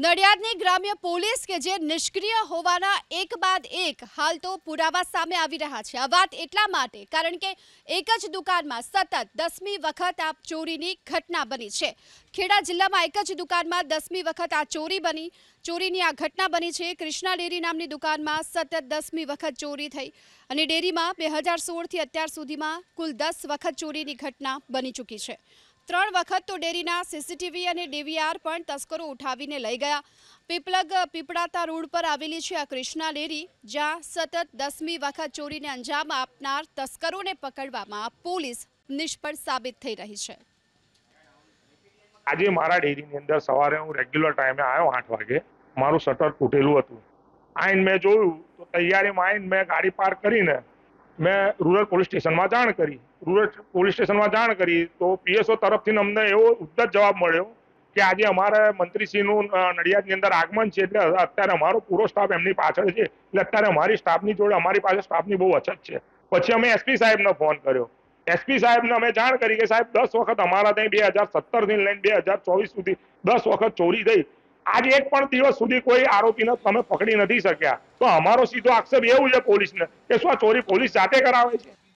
નડિયાદની ગ્રામ્ય પોલીસ કે જે નિષ્ક્રિય હોવાના એક બાદ એક હાલ તો પુરાવા સામે આવી રહ્યા છે આ વાત એટલા માટે કારણ કે એક જ દુકાનમાં સતત દસમી વખત આ ચોરીની ઘટના બની છે ખેડા જિલ્લામાં એક જ દુકાનમાં દસમી વખત આ ચોરી બની ચોરીની આ ઘટના બની છે કૃષ્ણા ડેરી નામની દુકાનમાં સતત દસમી વખત ચોરી થઈ અને ડેરીમાં બે હજાર સોળથી અત્યાર સુધીમાં કુલ દસ વખત ચોરીની ઘટના બની ચૂકી છે ત્રણ વખત તો ડેરીના સીસીટીવી અને ડીવીઆર પણ તસ્કરો ઉઠાવીને લઈ ગયા પીપલગ પીપળાતા રોડ પર આવેલી છે આ કૃષ્ણા ડેરી જ્યાં સતત દસમી વખત ચોરીને અંજામ આપનાર તસ્કરોને પકડવામાં પોલીસ નિષ્ફળ સાબિત થઈ રહી છે આજે મારા ડેરીની અંદર સવારે હું રેગ્યુલર ટાઈમે આવ્યો આઠ વાગે મારું શટર તૂટેલું હતું આઈને મેં જોયું તો તૈયારીમાં આવીને મેં ગાડી પાર્ક કરીને મેં રૂરલ પોલીસ સ્ટેશનમાં જાણ કરી રૂરલ પોલીસ સ્ટેશનમાં જાણ કરી તો પીએસઓ તરફથી અમને એવો ઉદ્દત જવાબ મળ્યો કે આજે અમારા મંત્રીશ્રીનું નડિયાદની અંદર આગમન છે એટલે અત્યારે અમારો પૂરો સ્ટાફ એમની પાછળ છે એટલે અત્યારે અમારી સ્ટાફની જોડે અમારી પાસે સ્ટાફની બહુ અછત છે પછી અમે એસપી સાહેબને ફોન કર્યો એસપી સાહેબને અમે જાણ કરી કે સાહેબ દસ વખત અમારા ત્યાં બે હજાર સત્તરથી લઈને બે હજાર ચોવીસ સુધી દસ વખત ચોરી થઈ આજે એક પણ દિવસ સુધી કોઈ આરોપીને તમે પકડી નથી શક્યા તો અમારો સીધો આક્ષેપ એવું છે પોલીસને કે શું આ ચોરી પોલીસ જાતે કરાવે છે